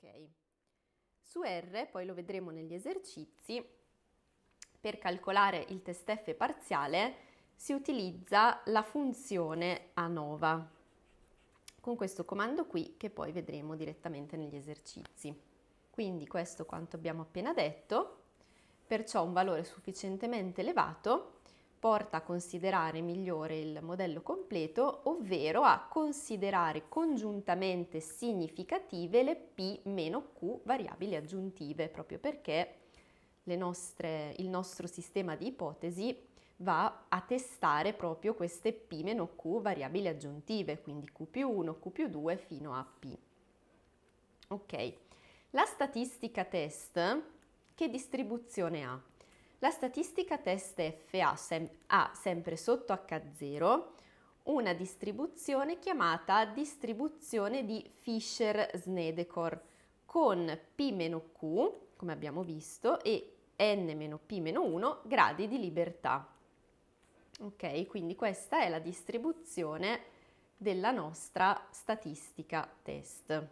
Ok. Su R, poi lo vedremo negli esercizi, per calcolare il test F parziale si utilizza la funzione ANOVA con questo comando qui che poi vedremo direttamente negli esercizi. Quindi questo quanto abbiamo appena detto, perciò un valore sufficientemente elevato porta a considerare migliore il modello completo, ovvero a considerare congiuntamente significative le P-Q variabili aggiuntive, proprio perché nostre, il nostro sistema di ipotesi va a testare proprio queste P-Q variabili aggiuntive, quindi Q più 1, Q più 2 fino a P. Ok, la statistica test che distribuzione ha? La statistica test F ha, sem ha sempre sotto H0 una distribuzione chiamata distribuzione di Fischer-Snedekor con P-Q, come abbiamo visto, e n-p-1 gradi di libertà. Ok, quindi questa è la distribuzione della nostra statistica test.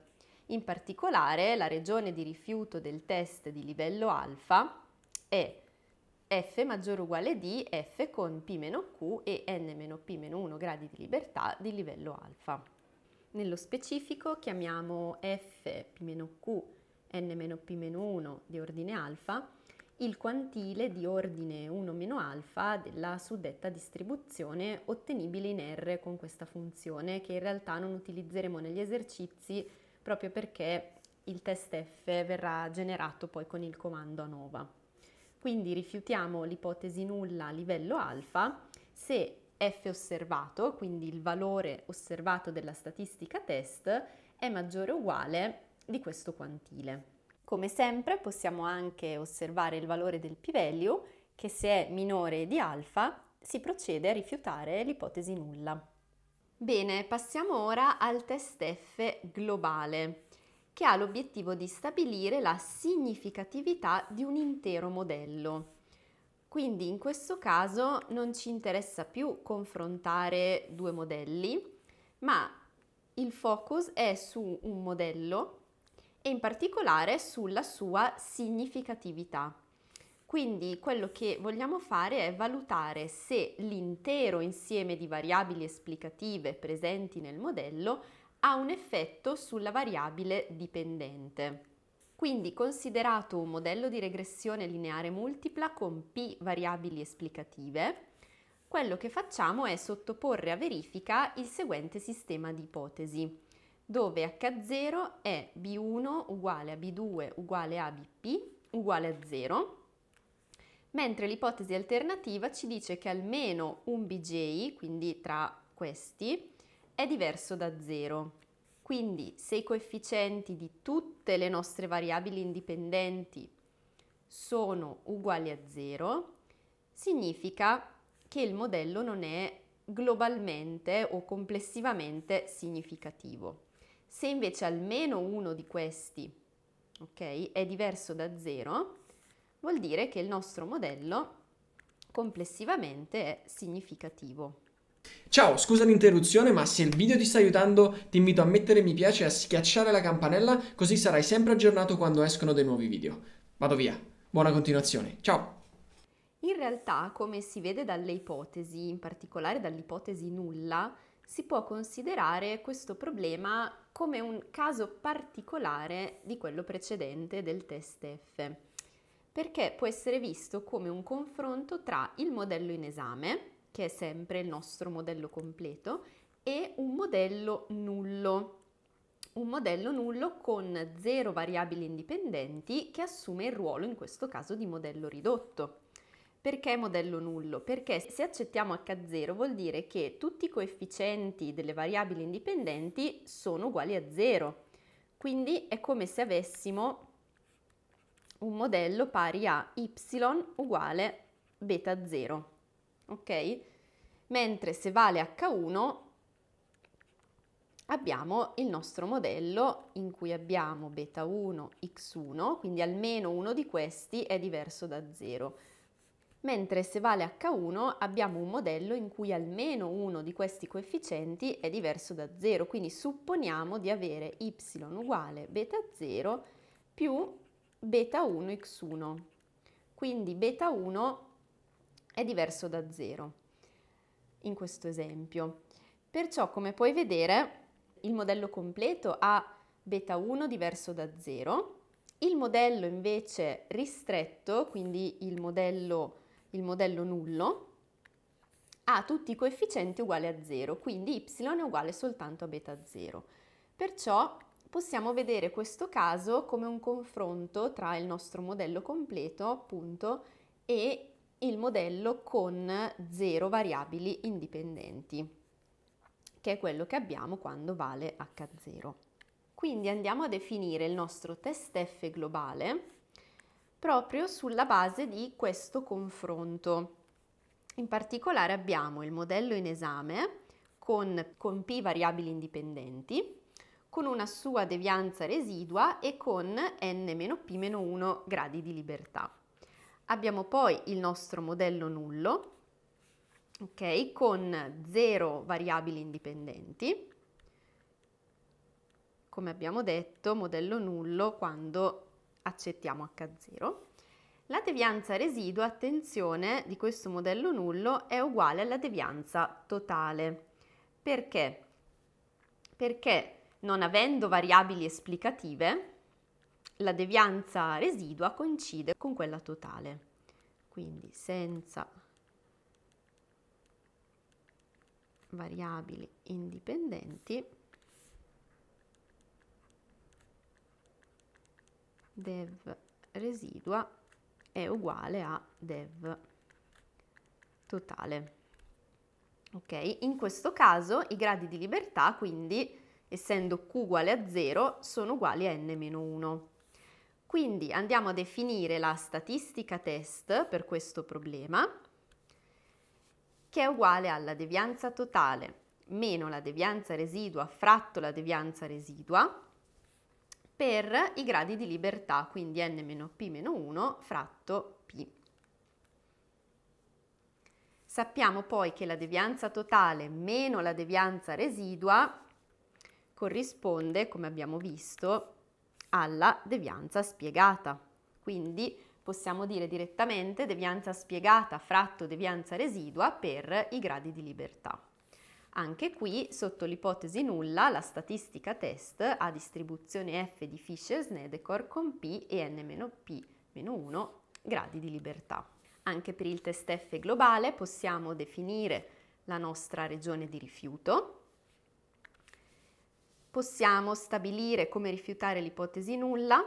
In particolare la regione di rifiuto del test di livello alfa è f maggiore o uguale di f con p meno q e n meno p meno 1 gradi di libertà di livello alfa. Nello specifico chiamiamo f p meno q n meno p meno 1 di ordine alfa il quantile di ordine 1 meno alfa della suddetta distribuzione ottenibile in R con questa funzione che in realtà non utilizzeremo negli esercizi proprio perché il test f verrà generato poi con il comando ANOVA. Quindi rifiutiamo l'ipotesi nulla a livello alfa se f osservato, quindi il valore osservato della statistica test, è maggiore o uguale di questo quantile. Come sempre possiamo anche osservare il valore del p-value che se è minore di alfa si procede a rifiutare l'ipotesi nulla. Bene, passiamo ora al test F globale che ha l'obiettivo di stabilire la significatività di un intero modello. Quindi in questo caso non ci interessa più confrontare due modelli, ma il focus è su un modello e in particolare sulla sua significatività. Quindi quello che vogliamo fare è valutare se l'intero insieme di variabili esplicative presenti nel modello ha un effetto sulla variabile dipendente. Quindi considerato un modello di regressione lineare multipla con p variabili esplicative, quello che facciamo è sottoporre a verifica il seguente sistema di ipotesi, dove h0 è b1 uguale a b2 uguale a bp uguale a 0, mentre l'ipotesi alternativa ci dice che almeno un bj, quindi tra questi, è diverso da 0. Quindi se i coefficienti di tutte le nostre variabili indipendenti sono uguali a 0, significa che il modello non è globalmente o complessivamente significativo. Se invece almeno uno di questi okay, è diverso da 0, vuol dire che il nostro modello complessivamente è significativo. Ciao, scusa l'interruzione, ma se il video ti sta aiutando ti invito a mettere mi piace e a schiacciare la campanella così sarai sempre aggiornato quando escono dei nuovi video. Vado via, buona continuazione, ciao! In realtà, come si vede dalle ipotesi, in particolare dall'ipotesi nulla, si può considerare questo problema come un caso particolare di quello precedente del test F, perché può essere visto come un confronto tra il modello in esame, che è sempre il nostro modello completo, e un modello nullo, un modello nullo con zero variabili indipendenti che assume il ruolo in questo caso di modello ridotto. Perché modello nullo? Perché se accettiamo H0 vuol dire che tutti i coefficienti delle variabili indipendenti sono uguali a 0. Quindi è come se avessimo un modello pari a y uguale beta 0 ok? Mentre se vale H1 abbiamo il nostro modello in cui abbiamo beta 1, x1, quindi almeno uno di questi è diverso da 0. Mentre se vale H1 abbiamo un modello in cui almeno uno di questi coefficienti è diverso da 0, quindi supponiamo di avere y uguale beta 0 più beta 1 x1. Quindi beta 1 è diverso da 0 in questo esempio. Perciò, come puoi vedere, il modello completo ha beta 1 diverso da 0, il modello invece ristretto, quindi il modello, il modello nullo, ha tutti i coefficienti uguali a 0, quindi y è uguale soltanto a beta 0. Perciò possiamo vedere questo caso come un confronto tra il nostro modello completo, appunto, e il modello con zero variabili indipendenti, che è quello che abbiamo quando vale H0. Quindi andiamo a definire il nostro test F globale proprio sulla base di questo confronto. In particolare abbiamo il modello in esame con, con P variabili indipendenti, con una sua devianza residua e con n-p-1 gradi di libertà. Abbiamo poi il nostro modello nullo, ok, con zero variabili indipendenti. Come abbiamo detto, modello nullo quando accettiamo H0. La devianza residua, attenzione, di questo modello nullo è uguale alla devianza totale. Perché? Perché non avendo variabili esplicative, la devianza residua coincide con quella totale. Quindi senza variabili indipendenti dev residua è uguale a dev totale. Ok, in questo caso i gradi di libertà quindi essendo q uguale a 0 sono uguali a n-1. Quindi andiamo a definire la statistica test per questo problema, che è uguale alla devianza totale meno la devianza residua fratto la devianza residua per i gradi di libertà, quindi n-p-1 fratto p. Sappiamo poi che la devianza totale meno la devianza residua corrisponde, come abbiamo visto, alla devianza spiegata. Quindi possiamo dire direttamente devianza spiegata fratto devianza residua per i gradi di libertà. Anche qui, sotto l'ipotesi nulla, la statistica test ha distribuzione F di Fischer-Snedeker con P e n-p-1 gradi di libertà. Anche per il test F globale possiamo definire la nostra regione di rifiuto, possiamo stabilire come rifiutare l'ipotesi nulla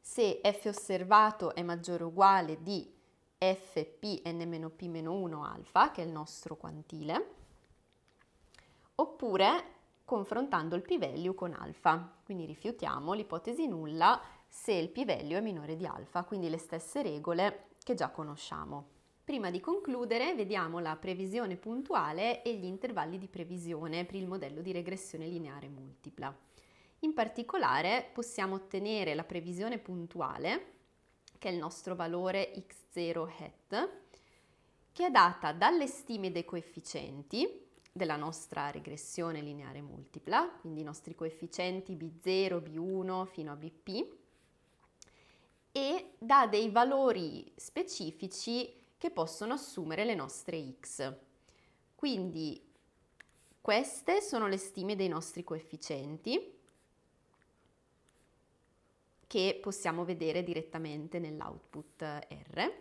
se f osservato è maggiore o uguale di fp n-p-1 alfa, che è il nostro quantile, oppure confrontando il p-value con alfa. Quindi rifiutiamo l'ipotesi nulla se il p-value è minore di alfa, quindi le stesse regole che già conosciamo. Prima di concludere vediamo la previsione puntuale e gli intervalli di previsione per il modello di regressione lineare multipla. In particolare possiamo ottenere la previsione puntuale, che è il nostro valore x0 hat, che è data dalle stime dei coefficienti della nostra regressione lineare multipla, quindi i nostri coefficienti b0, b1 fino a bp, e da dei valori specifici che possono assumere le nostre x. Quindi queste sono le stime dei nostri coefficienti che possiamo vedere direttamente nell'output R,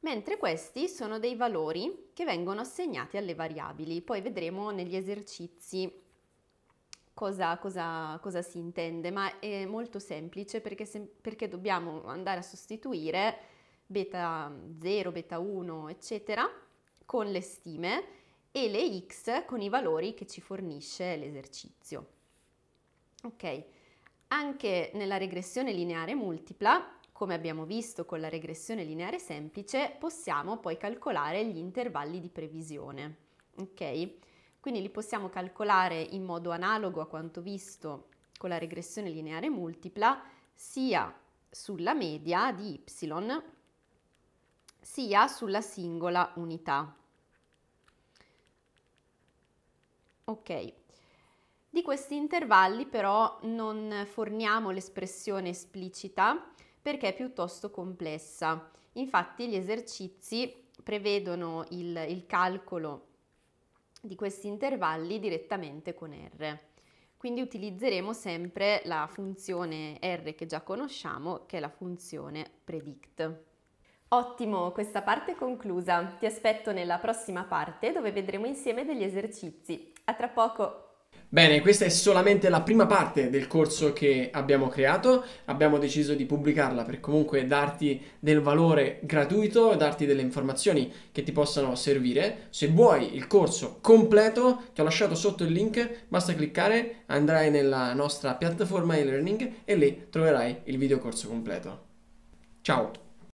mentre questi sono dei valori che vengono assegnati alle variabili. Poi vedremo negli esercizi Cosa, cosa, cosa, si intende, ma è molto semplice perché, se, perché dobbiamo andare a sostituire beta 0, beta 1, eccetera, con le stime e le x con i valori che ci fornisce l'esercizio. Ok, anche nella regressione lineare multipla, come abbiamo visto con la regressione lineare semplice, possiamo poi calcolare gli intervalli di previsione. Ok, quindi li possiamo calcolare in modo analogo a quanto visto con la regressione lineare multipla, sia sulla media di y sia sulla singola unità. Ok, di questi intervalli però non forniamo l'espressione esplicita perché è piuttosto complessa. Infatti gli esercizi prevedono il, il calcolo di questi intervalli direttamente con R. Quindi utilizzeremo sempre la funzione R che già conosciamo, che è la funzione predict. Ottimo, questa parte è conclusa. Ti aspetto nella prossima parte dove vedremo insieme degli esercizi. A tra poco! Bene, questa è solamente la prima parte del corso che abbiamo creato, abbiamo deciso di pubblicarla per comunque darti del valore gratuito, darti delle informazioni che ti possano servire. Se vuoi il corso completo, ti ho lasciato sotto il link, basta cliccare, andrai nella nostra piattaforma e-learning e lì troverai il video corso completo. Ciao!